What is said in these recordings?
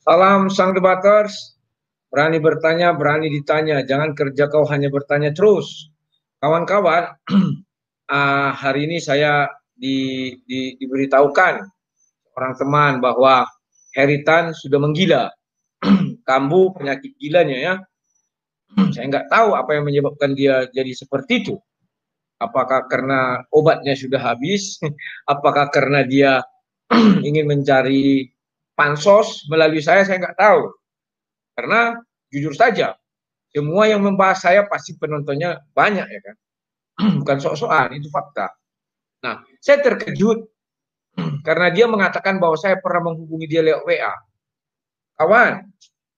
Salam Sang Debaters. Berani bertanya, berani ditanya. Jangan kerja kau hanya bertanya terus. Kawan-kawan, uh, hari ini saya di, di, diberitahukan orang teman bahwa Heritan sudah menggila. Kambuh penyakit gilanya ya. saya nggak tahu apa yang menyebabkan dia jadi seperti itu. Apakah karena obatnya sudah habis? Apakah karena dia ingin mencari pansos melalui saya saya nggak tahu karena jujur saja semua yang membahas saya pasti penontonnya banyak ya kan bukan sok-sokan itu fakta nah saya terkejut karena dia mengatakan bahwa saya pernah menghubungi dia lewat WA kawan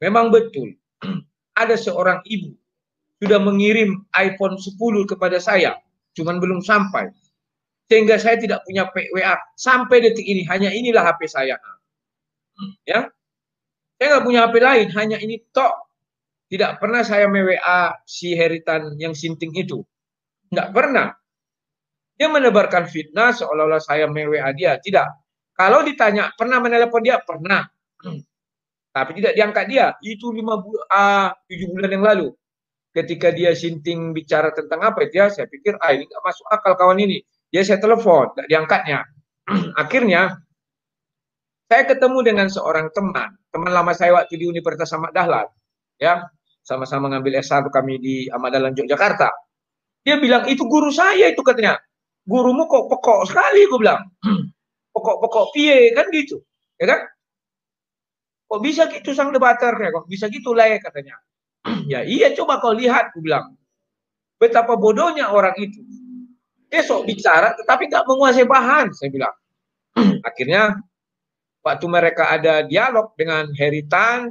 memang betul ada seorang ibu sudah mengirim iPhone 10 kepada saya cuman belum sampai sehingga saya tidak punya PWA sampai detik ini hanya inilah HP saya ya saya nggak punya HP lain hanya ini tok tidak pernah saya mewa si Heritan yang sinting itu nggak pernah dia menebarkan fitnah seolah-olah saya mewa dia tidak kalau ditanya pernah menelepon dia pernah hmm. tapi tidak diangkat dia itu lima bulan ah, tujuh bulan yang lalu ketika dia sinting bicara tentang apa itu ya saya pikir ah ini nggak masuk akal kawan ini dia saya telepon nggak diangkatnya akhirnya saya ketemu dengan seorang teman, teman lama saya waktu di Universitas Ahmad Dahlan, ya, sama-sama ngambil S1 kami di Ahmad Dahlan Yogyakarta. Dia bilang, itu guru saya itu katanya. Gurumu kok pokok sekali, gue bilang. Pokok-pokok pie, kan gitu. Ya kan? Kok bisa gitu sang debater, ya kok bisa gitu lah ya katanya. ya iya, coba kau lihat, gue bilang. Betapa bodohnya orang itu. Dia sok bicara, tetapi nggak menguasai bahan, saya bilang. Akhirnya waktu mereka ada dialog dengan Heritan,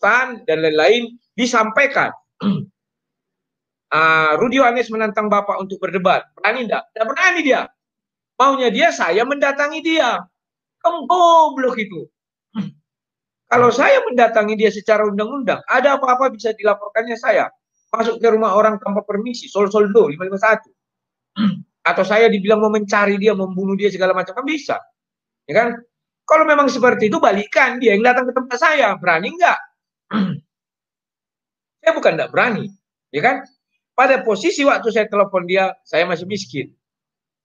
Tan, dan lain-lain, disampaikan. uh, Rudio Anies menantang Bapak untuk berdebat. Berani enggak? Tidak berani dia. Maunya dia, saya mendatangi dia. Kemboblok itu. Kalau saya mendatangi dia secara undang-undang, ada apa-apa bisa dilaporkannya saya. Masuk ke rumah orang tanpa permisi, sol-sol do, 551. Atau saya dibilang mau mencari dia, membunuh dia, segala macam, kan bisa. Ya kan? Kalau memang seperti itu balikan dia yang datang ke tempat saya, berani enggak? saya bukan enggak berani, ya kan? Pada posisi waktu saya telepon dia, saya masih miskin.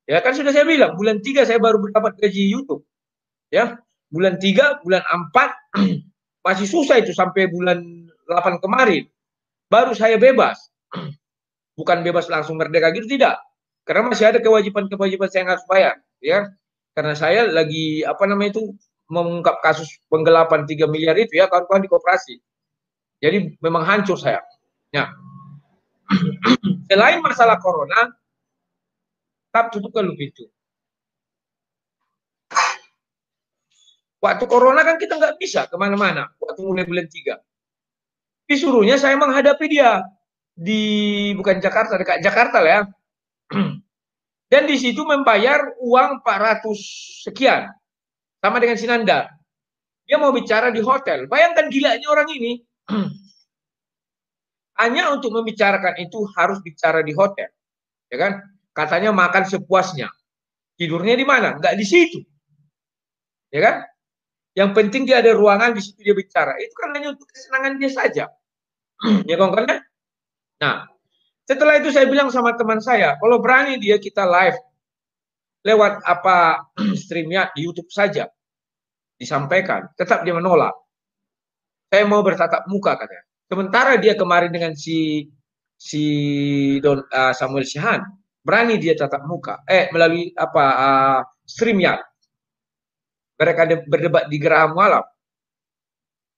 Ya kan sudah saya bilang, bulan 3 saya baru mendapat gaji YouTube. Ya, bulan 3, bulan 4 masih susah itu sampai bulan 8 kemarin. Baru saya bebas. Bukan bebas langsung merdeka gitu tidak. Karena masih ada kewajiban-kewajiban saya yang harus bayar, ya. Kan? karena saya lagi apa namanya itu mengungkap kasus penggelapan 3 miliar itu ya kawan-kawan di koperasi. Jadi memang hancur saya. Ya. Selain masalah corona, tetap tutup lebih itu. Waktu corona kan kita nggak bisa kemana-mana. Waktu mulai bulan tiga, Disuruhnya saya menghadapi dia di bukan Jakarta, dekat Jakarta lah ya. dan di situ membayar uang 400 sekian. Sama dengan Sinanda. Dia mau bicara di hotel. Bayangkan gilanya orang ini. Hanya untuk membicarakan itu harus bicara di hotel. Ya kan? Katanya makan sepuasnya. Tidurnya di mana? Enggak di situ. Ya kan? Yang penting dia ada ruangan di situ dia bicara. Itu kan hanya untuk kesenangan dia saja. ya kan, kawan ya? Nah, setelah itu saya bilang sama teman saya, kalau berani dia kita live lewat apa streamnya di YouTube saja disampaikan. Tetap dia menolak. Saya mau bertatap muka katanya. Sementara dia kemarin dengan si si Don uh, Samuel Sihan berani dia tatap muka. Eh melalui apa uh, streamnya. Mereka berdebat di Geraha Malam.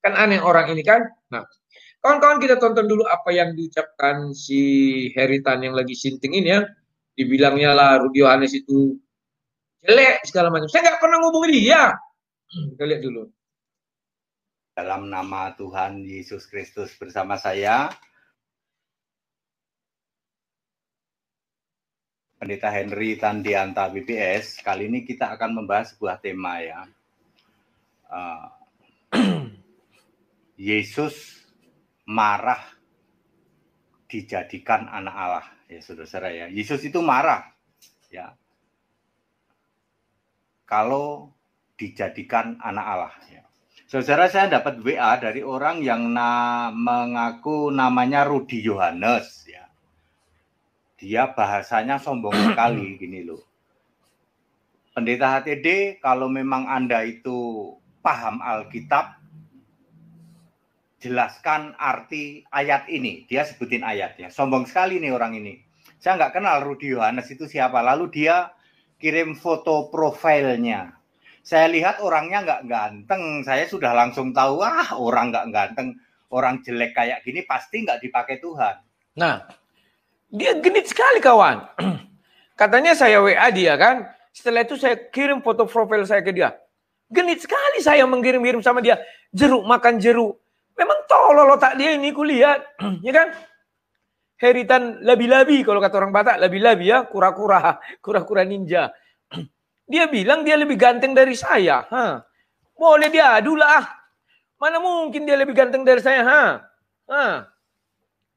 Kan aneh orang ini kan. Nah, Kawan-kawan kita tonton dulu apa yang diucapkan si Heritan yang lagi sinting ini ya. Dibilangnya lah Rudy Yohanes itu jelek segala macam. Saya nggak pernah ngomong dia. Kita lihat dulu. Dalam nama Tuhan Yesus Kristus bersama saya, Pendeta Henry Tandianta BPS, kali ini kita akan membahas sebuah tema ya. Uh, Yesus marah dijadikan anak Allah ya saudara ya Yesus itu marah ya kalau dijadikan anak Allah ya. Saudara saya dapat WA dari orang yang na mengaku namanya Rudi Yohanes ya. Dia bahasanya sombong sekali gini loh. Pendeta HTD kalau memang Anda itu paham Alkitab jelaskan arti ayat ini. Dia sebutin ayatnya. Sombong sekali nih orang ini. Saya nggak kenal Rudi Yohanes itu siapa. Lalu dia kirim foto profilnya. Saya lihat orangnya nggak ganteng. Saya sudah langsung tahu, wah orang nggak ganteng. Orang jelek kayak gini pasti nggak dipakai Tuhan. Nah, dia genit sekali kawan. Katanya saya WA dia kan. Setelah itu saya kirim foto profil saya ke dia. Genit sekali saya mengirim-kirim sama dia. Jeruk makan jeruk Memang tolol otak dia ini kulihat, ya kan? Heritan labi-labi kalau kata orang Batak, labi-labi ya, kura-kura, kura-kura ninja. dia bilang dia lebih ganteng dari saya. Ha. Boleh dia lah. Ah. Mana mungkin dia lebih ganteng dari saya, ha? Ha.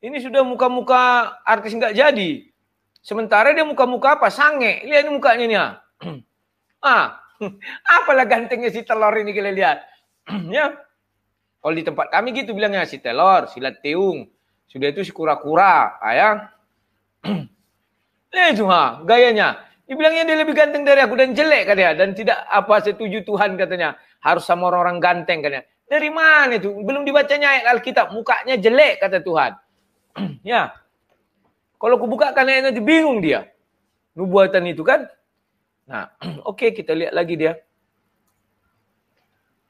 Ini sudah muka-muka artis nggak jadi. Sementara dia muka-muka apa? Sange. Lihat ini mukanya nih. ah, ah. apalah gantengnya si telur ini kita lihat. ya. Kalau di tempat kami gitu bilangnya si telor, silat teung, sudah itu si kura-kura, ayang. Eh cuma gayanya. Dibilangnya dia lebih ganteng dari aku dan jelek katanya dan tidak apa setuju Tuhan katanya harus sama orang-orang ganteng katanya. Dari mana itu? Belum dibacanya ayat Alkitab, mukanya jelek kata Tuhan. ya. Kalau aku karena ayatnya bingung dia. Nubuatan itu kan. Nah, oke okay, kita lihat lagi dia.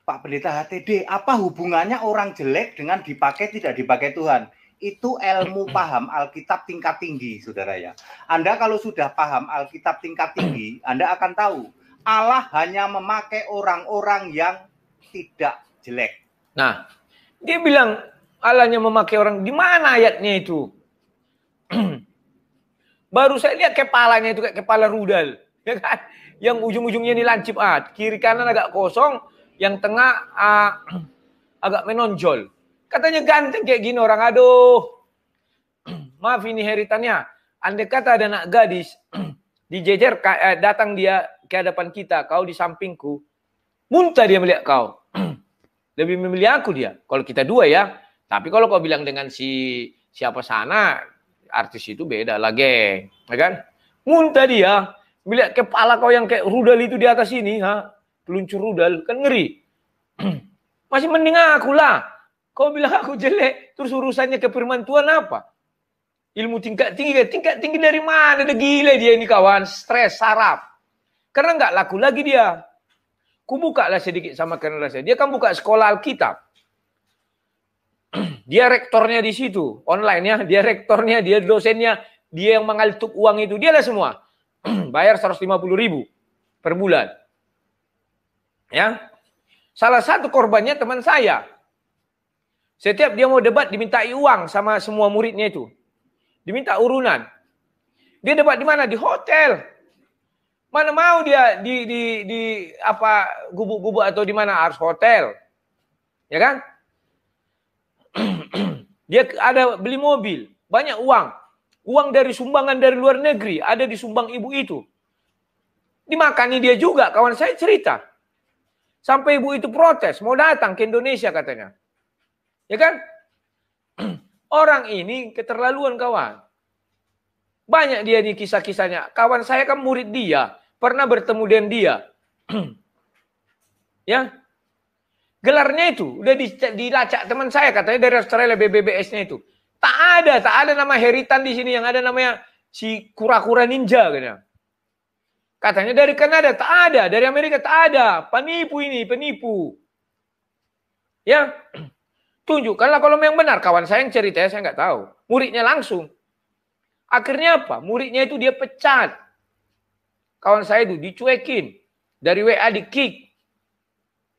Pak Pendeta HTD, apa hubungannya orang jelek dengan dipakai tidak dipakai Tuhan? Itu ilmu paham Alkitab tingkat tinggi, saudara ya. Anda kalau sudah paham Alkitab tingkat tinggi, Anda akan tahu Allah hanya memakai orang-orang yang tidak jelek. Nah, dia bilang Allah hanya memakai orang. Di mana ayatnya itu? Baru saya lihat kepalanya itu kayak kepala rudal, ya kan? Yang ujung-ujungnya ini lancip, ah, kiri kanan agak kosong, yang tengah uh, agak menonjol. Katanya ganteng kayak gini orang, aduh. Maaf ini heritannya. Andai kata ada anak gadis dijejer eh, datang dia ke hadapan kita, kau di sampingku. Muntah dia melihat kau. Lebih memilih aku dia. Kalau kita dua ya. Tapi kalau kau bilang dengan si siapa sana, artis itu beda lagi, ya kan? Muntah dia. Melihat kepala kau yang kayak rudal itu di atas ini, ha? peluncur rudal kan ngeri. Masih mending aku lah. Kau bilang aku jelek, terus urusannya ke firman Tuhan apa? Ilmu tingkat tinggi, ya, tingkat tinggi dari mana? Ada gila dia ini kawan, stres, saraf. Karena nggak laku lagi dia. Ku buka lah sedikit sama kenal saya. Dia kan buka sekolah Alkitab. dia rektornya di situ, online ya. Dia rektornya, dia dosennya, dia yang mengaltuk uang itu. dia lah semua. Bayar 150 ribu per bulan. Ya. Salah satu korbannya teman saya. Setiap dia mau debat dimintai uang sama semua muridnya itu. Diminta urunan. Dia debat di mana? Di hotel. Mana mau dia di di di apa gubuk-gubuk atau di mana harus hotel. Ya kan? dia ada beli mobil, banyak uang. Uang dari sumbangan dari luar negeri ada di sumbang ibu itu. Dimakani dia juga, kawan saya cerita. Sampai ibu itu protes, mau datang ke Indonesia katanya. Ya kan? Orang ini keterlaluan kawan. Banyak dia di kisah-kisahnya. Kawan saya kan murid dia, pernah bertemu dengan dia. ya, Gelarnya itu udah dilacak teman saya katanya dari Australia BBBS-nya itu. Tak ada, tak ada nama Heritan di sini yang ada namanya si kura-kura ninja katanya. Katanya dari Kanada tak ada, dari Amerika tak ada. Penipu ini, penipu. Ya, tunjukkanlah kalau memang benar. Kawan saya yang cerita, saya nggak tahu. Muridnya langsung. Akhirnya apa? Muridnya itu dia pecat. Kawan saya itu dicuekin. Dari WA di kick.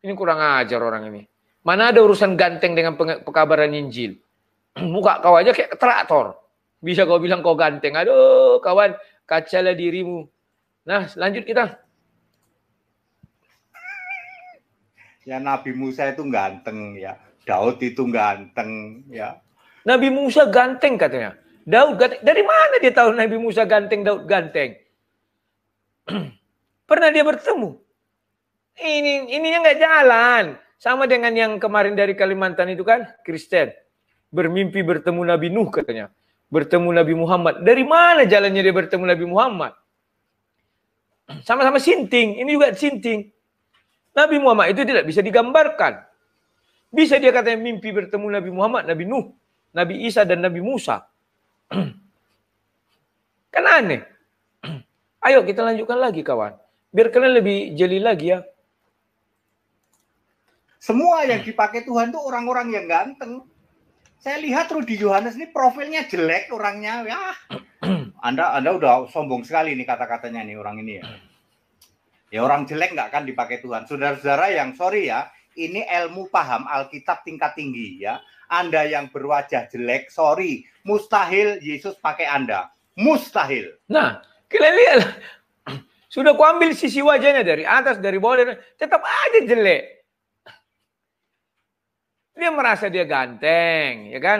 Ini kurang ajar orang ini. Mana ada urusan ganteng dengan pekabaran Injil. Muka kau aja kayak traktor. Bisa kau bilang kau ganteng. Aduh kawan, kacalah dirimu Nah, lanjut kita. Ya Nabi Musa itu ganteng ya. Daud itu ganteng ya. Nabi Musa ganteng katanya. Daud ganteng. Dari mana dia tahu Nabi Musa ganteng, Daud ganteng? Pernah dia bertemu. Ini ininya nggak jalan. Sama dengan yang kemarin dari Kalimantan itu kan, Kristen. Bermimpi bertemu Nabi Nuh katanya. Bertemu Nabi Muhammad. Dari mana jalannya dia bertemu Nabi Muhammad? Sama-sama sinting. Ini juga sinting. Nabi Muhammad itu tidak bisa digambarkan. Bisa dia katanya mimpi bertemu Nabi Muhammad, Nabi Nuh, Nabi Isa, dan Nabi Musa. kan aneh. Ayo kita lanjutkan lagi kawan. Biar kalian lebih jeli lagi ya. Semua yang dipakai Tuhan tuh orang-orang yang ganteng. Saya lihat Rudi Yohanes ini profilnya jelek orangnya. Anda Anda udah sombong sekali nih kata-katanya nih orang ini ya. Ya orang jelek nggak kan dipakai Tuhan. Saudara-saudara yang sorry ya, ini ilmu paham Alkitab tingkat tinggi ya. Anda yang berwajah jelek, sorry, mustahil Yesus pakai Anda. Mustahil. Nah, kalian lihat sudah kuambil sisi wajahnya dari atas, dari bawah, dari, tetap aja jelek. Dia merasa dia ganteng, ya kan?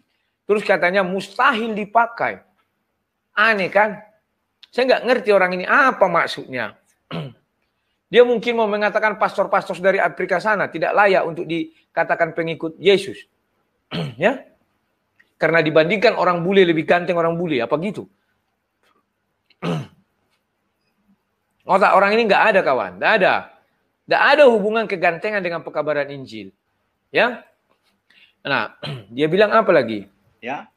Terus katanya mustahil dipakai. Aneh kan? Saya nggak ngerti orang ini apa maksudnya. Dia mungkin mau mengatakan pastor-pastor dari Afrika sana tidak layak untuk dikatakan pengikut Yesus. ya? Karena dibandingkan orang bule lebih ganteng orang bule, apa gitu? Otak orang ini nggak ada kawan, nggak ada. Nggak ada hubungan kegantengan dengan pekabaran Injil. Ya? Nah, dia bilang apa lagi? Ya,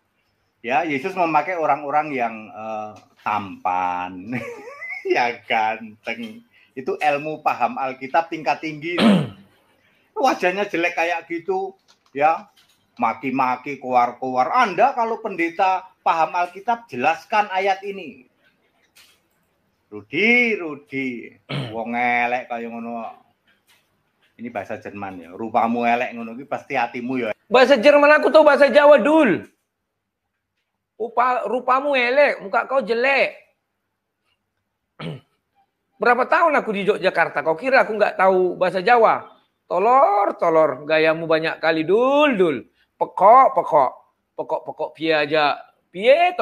Ya, Yesus memakai orang-orang yang uh, tampan, ya ganteng. Itu ilmu paham Alkitab tingkat tinggi. Wajahnya jelek kayak gitu, ya. Maki-maki, keluar-keluar. Anda kalau pendeta paham Alkitab, jelaskan ayat ini. Rudi, Rudi, wong elek kayak ngono. Ini bahasa Jerman ya. Rupamu elek ngono pasti hatimu ya. Bahasa Jerman aku tahu bahasa Jawa dul. Upa, rupamu elek, muka kau jelek. Berapa tahun aku di Yogyakarta, kau kira aku nggak tahu bahasa Jawa? Tolor, tolor, gayamu banyak kali dul, dul. Pekok, pekok. Pekok, pekok, pie aja. Pie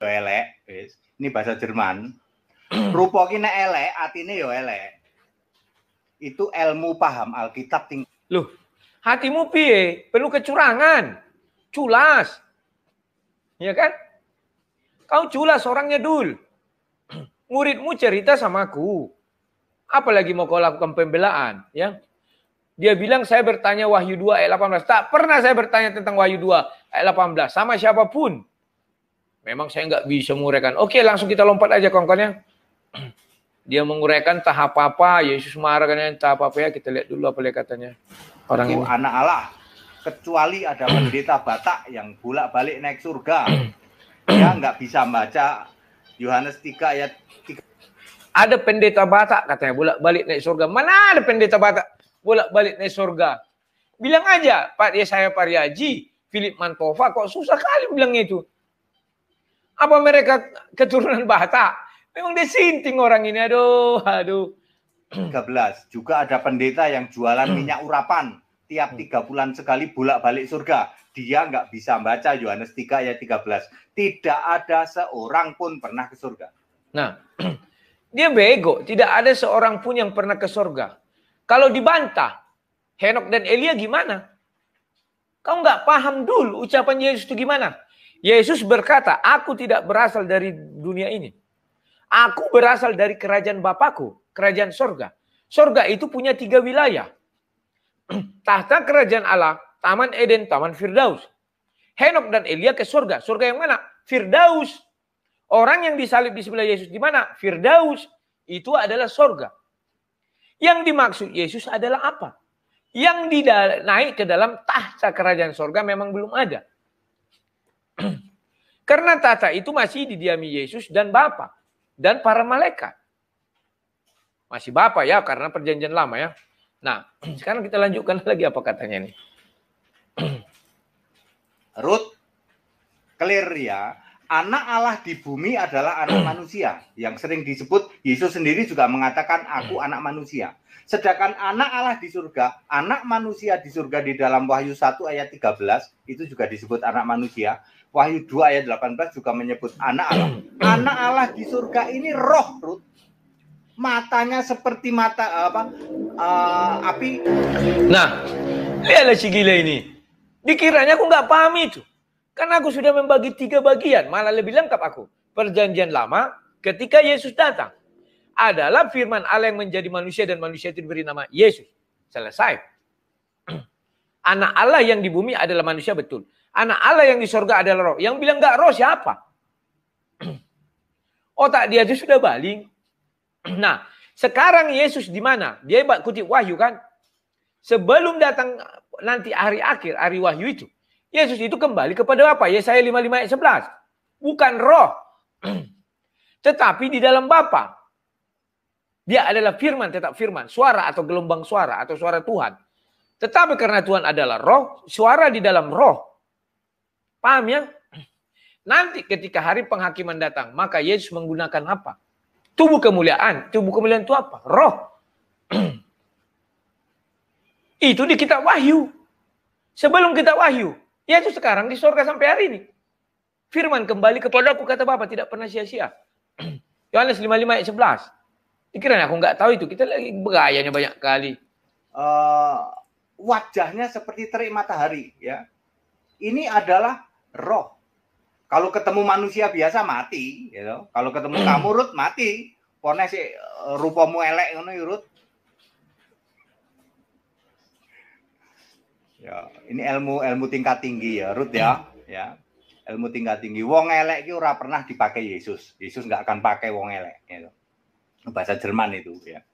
Elek, ini bahasa Jerman. Rupa kini elek, atine yo elek. Itu ilmu paham Alkitab tinggi. Loh, hatimu pie, perlu kecurangan. Culas, Iya kan? Kau culas orangnya dul. Muridmu cerita sama aku. Apalagi mau kau lakukan pembelaan. Ya? Dia bilang saya bertanya Wahyu 2 ayat 18. Tak pernah saya bertanya tentang Wahyu 2 ayat 18. Sama siapapun. Memang saya nggak bisa menguraikan. Oke langsung kita lompat aja kawan-kawan ya. Dia menguraikan tahap apa. apa Yesus marah kan tahap apa ya. Kita lihat dulu apa katanya. Orang itu ini. anak Allah kecuali ada pendeta Batak yang bolak-balik naik surga. Dia nggak bisa baca Yohanes 3 ayat 3. Ada pendeta Batak katanya bolak-balik naik surga. Mana ada pendeta Batak bolak-balik naik surga? Bilang aja Pak Yesaya Pariaji Philip Mantova kok susah kali bilang itu. Apa mereka keturunan Batak? Memang disinting orang ini. Aduh, aduh. 13. Juga ada pendeta yang jualan minyak urapan tiap hmm. tiga bulan sekali bolak-balik surga. Dia nggak bisa baca Yohanes 3 ayat 13. Tidak ada seorang pun pernah ke surga. Nah, dia bego. Tidak ada seorang pun yang pernah ke surga. Kalau dibantah, Henok dan Elia gimana? Kau nggak paham dulu ucapan Yesus itu gimana? Yesus berkata, aku tidak berasal dari dunia ini. Aku berasal dari kerajaan Bapakku, kerajaan sorga. Sorga itu punya tiga wilayah tahta kerajaan Allah, Taman Eden, Taman Firdaus. Henok dan Elia ke surga. Surga yang mana? Firdaus. Orang yang disalib di sebelah Yesus di mana? Firdaus. Itu adalah surga. Yang dimaksud Yesus adalah apa? Yang naik ke dalam tahta kerajaan surga memang belum ada. Karena tahta itu masih didiami Yesus dan Bapa dan para malaikat. Masih Bapa ya karena perjanjian lama ya. Nah, sekarang kita lanjutkan lagi apa katanya ini. Ruth, clear ya, anak Allah di bumi adalah anak manusia. Yang sering disebut, Yesus sendiri juga mengatakan, aku anak manusia. Sedangkan anak Allah di surga, anak manusia di surga di dalam Wahyu 1 ayat 13, itu juga disebut anak manusia. Wahyu 2 ayat 18 juga menyebut anak Allah. Anak Allah di surga ini roh, Ruth matanya seperti mata eh, apa uh, api. Nah, lihatlah si gila ini. Dikiranya aku nggak paham itu. Karena aku sudah membagi tiga bagian, malah lebih lengkap aku. Perjanjian lama ketika Yesus datang. Adalah firman Allah yang menjadi manusia dan manusia itu diberi nama Yesus. Selesai. Anak Allah yang di bumi adalah manusia betul. Anak Allah yang di sorga adalah roh. Yang bilang nggak roh siapa? Otak dia itu sudah baling. Nah, sekarang Yesus di mana? Dia kutip wahyu kan? Sebelum datang nanti hari akhir, hari wahyu itu. Yesus itu kembali kepada Ya Yesaya 55 ayat 11. Bukan roh. Tetapi di dalam Bapa. Dia adalah firman, tetap firman. Suara atau gelombang suara atau suara Tuhan. Tetapi karena Tuhan adalah roh, suara di dalam roh. Paham ya? Nanti ketika hari penghakiman datang, maka Yesus menggunakan apa? Tubuh kemuliaan. Tubuh kemuliaan itu apa? Roh. itu di kitab wahyu. Sebelum kita wahyu. ya itu sekarang di surga sampai hari ini. Firman kembali kepadaku kata Bapak tidak pernah sia-sia. Yohanes 55 ayat 11. Dikira aku nggak tahu itu. Kita lagi bergayanya banyak kali. Uh, wajahnya seperti terik matahari ya. Ini adalah roh kalau ketemu manusia biasa mati, you know. Kalau ketemu hmm. kamu Rut mati. Pone sih eh, rupamu elek ngono ya, Rut. Ya, ini ilmu ilmu tingkat tinggi ya, Rut ya. Hmm. Ya. Ilmu tingkat tinggi. Wong elek itu ora pernah dipakai Yesus. Yesus nggak akan pakai wong elek, you know. Bahasa Jerman itu ya.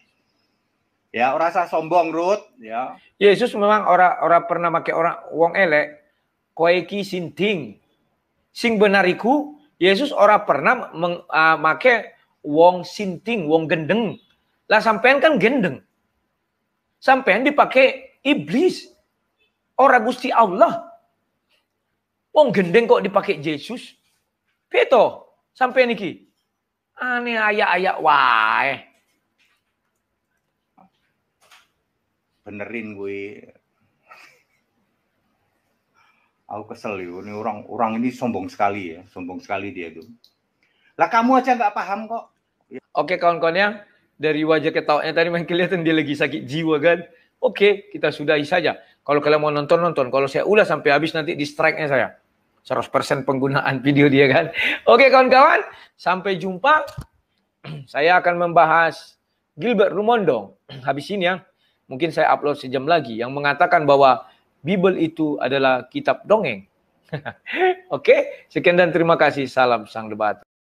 Ya, ora usah sombong, Rut, ya. Yesus memang orang orang pernah pakai orang wong elek. Koeki sinting sing benariku Yesus ora pernah memakai ah, uh, wong sinting, wong gendeng. Lah sampean kan gendeng. Sampean dipakai iblis. Ora Gusti Allah. Wong gendeng kok dipakai Yesus. veto sampean niki Aneh ayak-ayak wah Benerin gue Aku kesel ya. ini orang orang ini sombong sekali ya, sombong sekali dia itu. Lah kamu aja nggak paham kok. Ya. Oke kawan kawan yang dari wajah ketawanya tadi memang kelihatan dia lagi sakit jiwa kan. Oke, kita sudahi saja. Kalau kalian mau nonton, nonton. Kalau saya ulas sampai habis nanti di strike-nya saya. 100% penggunaan video dia kan. Oke kawan-kawan, sampai jumpa. Saya akan membahas Gilbert Rumondong. Habis ini ya, mungkin saya upload sejam lagi yang mengatakan bahwa Bible itu adalah kitab dongeng. Oke, okay? sekian dan terima kasih. Salam Sang Debat.